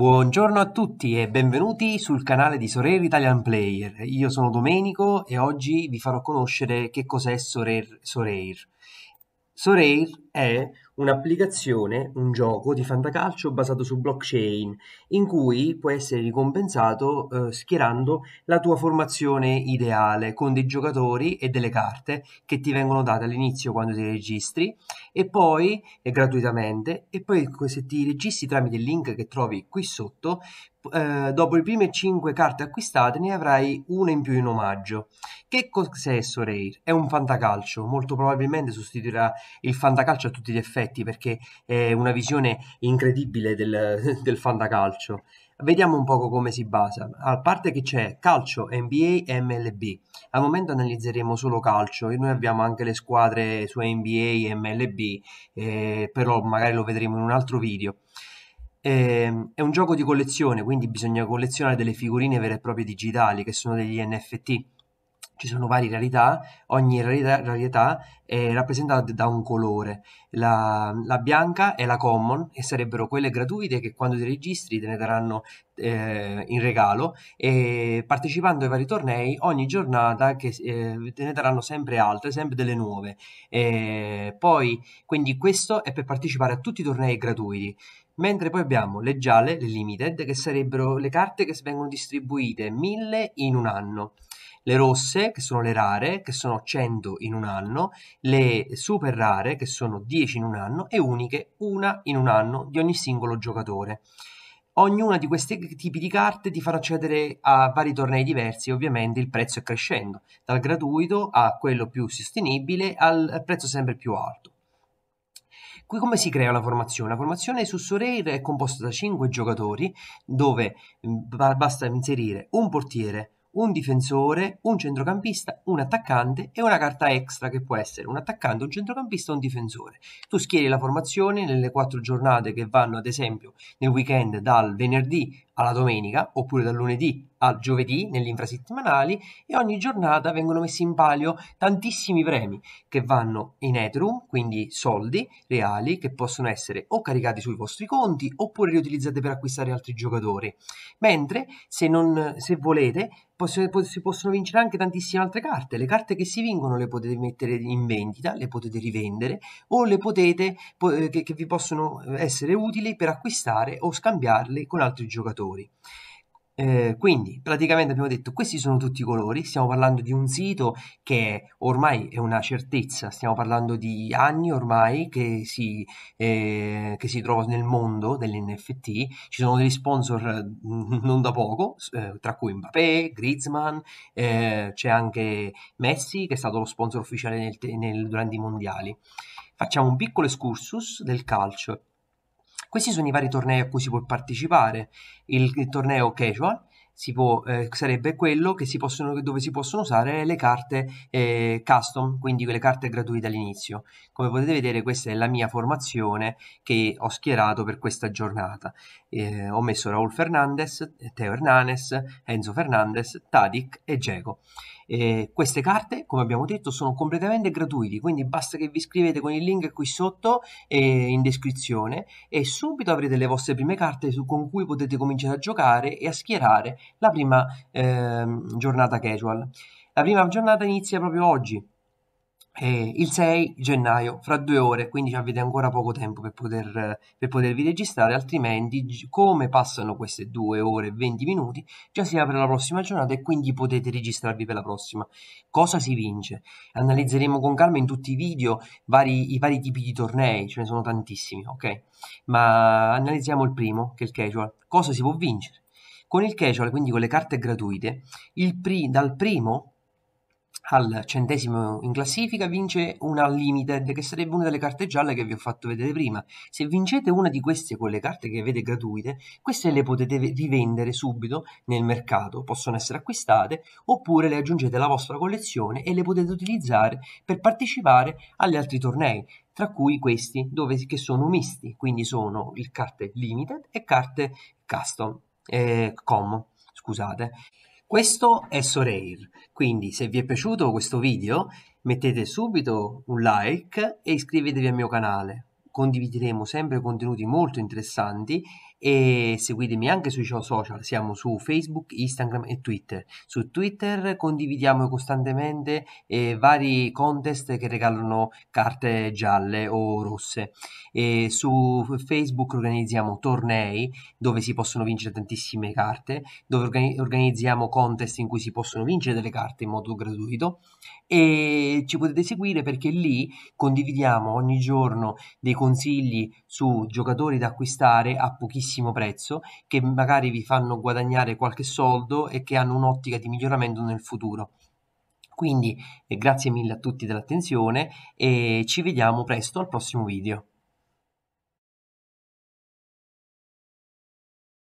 Buongiorno a tutti e benvenuti sul canale di Sorare Italian Player. Io sono Domenico e oggi vi farò conoscere che cos'è Sorare. Sorare è un'applicazione, un gioco di fantacalcio basato su blockchain, in cui puoi essere ricompensato eh, schierando la tua formazione ideale con dei giocatori e delle carte che ti vengono date all'inizio quando ti registri e poi eh, gratuitamente e poi se ti registri tramite il link che trovi qui sotto eh, dopo le prime 5 carte acquistate ne avrai una in più in omaggio. Che cos'è Soreir? È un fantacalcio, molto probabilmente sostituirà il fantacalcio calcio a tutti gli effetti perché è una visione incredibile del, del fantacalcio. Vediamo un poco come si basa. A parte che c'è calcio, NBA e MLB. Al momento analizzeremo solo calcio e noi abbiamo anche le squadre su NBA e MLB, eh, però magari lo vedremo in un altro video. Eh, è un gioco di collezione, quindi bisogna collezionare delle figurine vere e proprie digitali che sono degli NFT ci sono varie rarità, ogni rarità, rarità è rappresentata da un colore. La, la, bianca è la common e sarebbero quelle gratuite che quando ti registri te ne daranno eh, in regalo e partecipando ai vari tornei ogni giornata che, eh, te ne daranno sempre altre, sempre delle nuove. E poi, quindi questo è per partecipare a tutti i tornei gratuiti. Mentre poi abbiamo le gialle, le limited, che sarebbero le carte che vengono distribuite mille in un anno le rosse che sono le rare che sono 100 in un anno, le super rare che sono 10 in un anno e uniche una in un anno di ogni singolo giocatore. Ognuna di questi tipi di carte ti farà accedere a vari tornei diversi ovviamente il prezzo è crescendo, dal gratuito a quello più sostenibile al prezzo sempre più alto. Qui come si crea la formazione? La formazione su Sorare è composta da 5 giocatori dove mm, basta inserire un portiere, un difensore, un centrocampista, un attaccante e una carta extra che può essere un attaccante, un centrocampista o un difensore. Tu schieri la formazione nelle quattro giornate che vanno ad esempio nel weekend dal venerdì alla domenica, oppure dal lunedì al giovedì negli e ogni giornata vengono messi in palio tantissimi premi che vanno in Ethereum, quindi soldi reali che possono essere o caricati sui vostri conti oppure riutilizzati per acquistare altri giocatori. Mentre se, non, se volete si possono vincere anche tantissime altre carte. Le carte che si vincono le potete mettere in vendita, le potete rivendere o le potete eh, che, che vi possono eh, essere utili per acquistare o scambiarle con altri giocatori colori. Eh, quindi praticamente abbiamo detto questi sono tutti i colori, stiamo parlando di un sito che ormai è una certezza, stiamo parlando di anni ormai che si, eh, che si trova nel mondo dell'NFT, ci sono degli sponsor mm, non da poco, eh, tra cui Mbappé, Griezmann, eh, c'è anche Messi che è stato lo sponsor ufficiale nel, nel, durante i mondiali. Facciamo un piccolo excursus del calcio questi sono i vari tornei a cui si può partecipare. Il, il torneo casual si può, eh, sarebbe quello si possono, dove si possono usare le carte eh, custom, quindi le carte gratuite all'inizio. Come potete vedere questa è la mia formazione che ho schierato per questa giornata. Eh, ho messo Raul Fernandez, Teo Hernanes, Enzo Fernandez, Tadic e Geco. Eh, queste carte, come abbiamo detto, sono completamente gratuiti, quindi basta che vi iscrivete con il link qui sotto eh, in descrizione e subito avrete le vostre prime carte su, con cui potete cominciare a giocare e a schierare la prima eh, giornata casual. La prima giornata inizia proprio oggi, eh, il 6 gennaio, fra due ore, quindi avete ancora poco tempo per, poter, per potervi registrare, altrimenti come passano queste due ore e 20 minuti, già si apre la prossima giornata e quindi potete registrarvi per la prossima. Cosa si vince? Analizzeremo con calma in tutti i video vari, i vari tipi di tornei, ce ne sono tantissimi, ok? Ma analizziamo il primo, che è il casual. Cosa si può vincere? Con il casual, quindi con le carte gratuite, il pri- dal primo al centesimo in classifica vince una Limited, che sarebbe una delle carte gialle che vi ho fatto vedere prima. Se vincete una di queste con le carte che avete gratuite, queste le potete rivendere subito nel mercato, possono essere acquistate, oppure le aggiungete alla vostra collezione e le potete utilizzare per partecipare agli altri tornei tra cui questi dove, che sono misti, quindi sono carte limited e carte custom, eh, com, scusate. Questo è Soreir, quindi se vi è piaciuto questo video mettete subito un like e iscrivetevi al mio canale. Condivideremo sempre contenuti molto interessanti e seguitemi anche sui social, siamo su Facebook, Instagram e Twitter. Su Twitter condividiamo costantemente eh, vari contest che regalano carte gialle o rosse e su Facebook organizziamo tornei dove si possono vincere tantissime carte, dove organizziamo contest in cui si possono vincere delle carte in modo gratuito e ci potete seguire perché lì condividiamo ogni giorno dei consigli su giocatori da acquistare a pochissimi buonissimo prezzo, che magari vi fanno guadagnare qualche soldo e che hanno un'ottica di miglioramento nel futuro. Quindi eh, grazie mille a tutti dell'attenzione e ci vediamo presto al prossimo video.